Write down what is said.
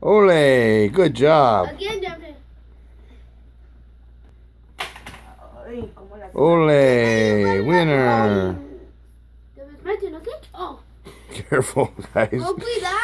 Ole, good job. Ole, winner. Careful, guys. Oh,